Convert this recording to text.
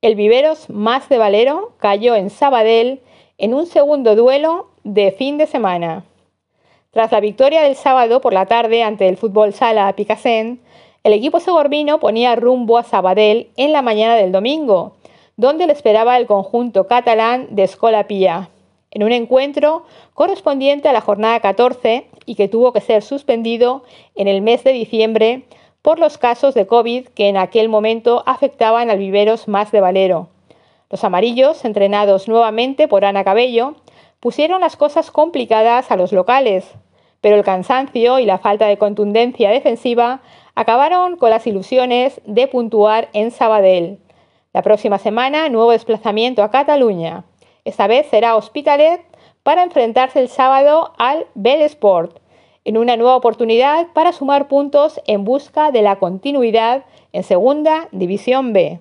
El Viveros más de Valero cayó en Sabadell en un segundo duelo de fin de semana. Tras la victoria del sábado por la tarde ante el Fútbol Sala Picasen, el equipo Segorbino ponía rumbo a Sabadell en la mañana del domingo, donde le esperaba el conjunto catalán de Escola Pía, en un encuentro correspondiente a la jornada 14 y que tuvo que ser suspendido en el mes de diciembre por los casos de COVID que en aquel momento afectaban al viveros más de Valero. Los amarillos, entrenados nuevamente por Ana Cabello, pusieron las cosas complicadas a los locales, pero el cansancio y la falta de contundencia defensiva acabaron con las ilusiones de puntuar en Sabadell. La próxima semana, nuevo desplazamiento a Cataluña. Esta vez será Hospitalet para enfrentarse el sábado al Bell en una nueva oportunidad para sumar puntos en busca de la continuidad en Segunda División B.